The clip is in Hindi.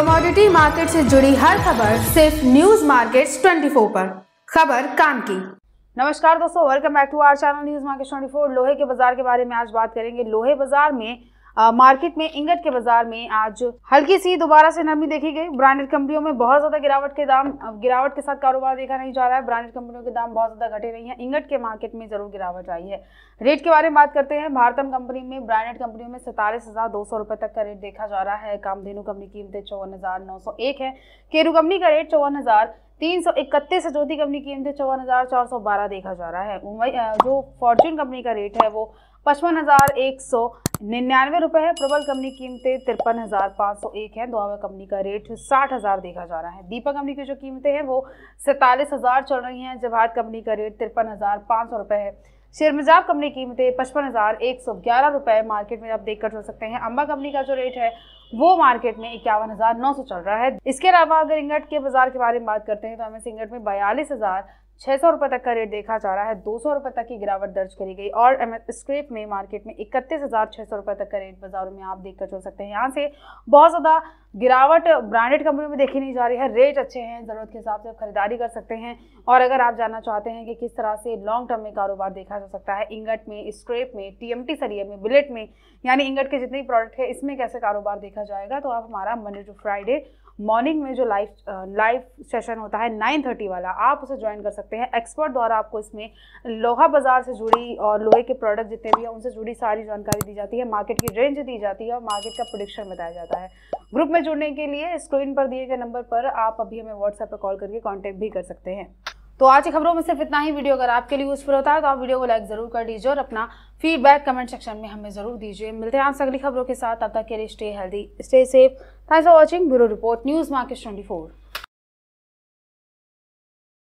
कमोडिटी मार्केट से जुड़ी हर खबर सिर्फ न्यूज मार्केट्स 24 पर खबर काम की नमस्कार दोस्तों welcome back to R channel news market 24 लोहे के बाजार के बारे में आज बात करेंगे लोहे बाजार में मार्केट में इंगट के बाजार में आज हल्की सी दोबारा से नरमी देखी गई ब्रांडेड कंपनियों में बहुत ज्यादा गिरावट के दाम गिरावट के साथ कारोबार देखा नहीं जा रहा है ब्रांडेड कंपनियों के दाम बहुत ज्यादा घटे रही हैं इंगट के मार्केट में जरूर गिरावट आई है रेट के बारे में बात करते हैं भारतम कंपनी में ब्रांडेड कंपनियों में सैतालीस हजार दो सौ रुपए तक का रेट देखा जा रहा है कामधेनु कंपनी कीमतें चौवन हजार नौ सौ एक है केरू कंपनी का रेट चौवन हजार तीन सौ इकतीस ज्योति कंपनी की कीमत चौवन हज़ार चार सौ बारह देखा जा रहा है मुंबई जो फॉर्च्यून कंपनी का रेट है वो पचपन हज़ार एक सौ निन्यानवे रुपये है प्रबल कंपनी की कीमतें तिरपन हज़ार पाँच सौ एक है दुआवा कंपनी का रेट साठ हज़ार देखा जा रहा है दीपक कंपनी की जो कीमतें हैं वो सैंतालीस हज़ार चल रही हैं जवाहर कंपनी का रेट तिरपन हज़ार पाँच सौ रुपये है शेयर मिजाब कंपनी की कीमतें पचपन हज़ार एक सौ ग्यारह रुपये मार्केट में आप देख कर चल सकते हैं अम्बा कंपनी का जो रेट है वो मार्केट में इक्यावन हज़ार नौ सौ चल रहा है इसके अलावा अगर इंगट के बाजार के बारे में बात करते हैं तो हमें इंगट में बयालीस हज़ार छः सौ रुपये तक का रेट देखा जा रहा है दो सौ रुपये तक की गिरावट दर्ज करी गई और एम स्क्रेप में मार्केट में इकतीस हज़ार छः सौ रुपये तक का रेट बाजारों में आप देख कर चल सकते हैं यहाँ से बहुत ज़्यादा गिरावट ब्रांडेड कंपनियों में देखी नहीं जा रही है रेट अच्छे हैं ज़रूरत के हिसाब से आप खरीदारी कर सकते हैं और अगर आप जानना चाहते हैं कि किस तरह से लॉन्ग टर्म में कारोबार देखा जा सकता है इंगट में स्क्रेप में टीएमटी सरिया में बुलेट में यानी इंगट के जितने भी प्रोडक्ट है इसमें कैसे कारोबार देखा जाएगा तो आप हमारा मंडे टू फ्राइडे मॉर्निंग में जो लाइव लाइव सेशन होता है नाइन थर्टी वाला आप उसे ज्वाइन कर सकते सकते हैं एक्सपर्ट द्वारा आपको इसमें लोहा बाजार से जुड़ी और लोहे के प्रोडक्ट जितने भी हैं उनसे जुड़ी सारी जानकारी दी जाती है मार्केट की रेंज दी जाती है और मार्केट का प्रोडिक्शन बताया जाता है ग्रुप में जुड़ने के लिए स्क्रीन पर दिए गए नंबर पर आप अभी हमें व्हाट्सएप पर कॉल करके कॉन्टैक्ट भी कर सकते हैं तो आज की खबरों में सिर्फ इतना ही वीडियो अगर आपके लिए यूजफुल होता है तो आप वीडियो को लाइक जरूर कर दीजिए और अपना फीडबैक कमेंट सेक्शन में हमें जरूर दीजिए मिलते हैं आपसे अगली खबरों के साथ तब तक के लिए stay healthy stay safe thanks for watching bureau report news market twenty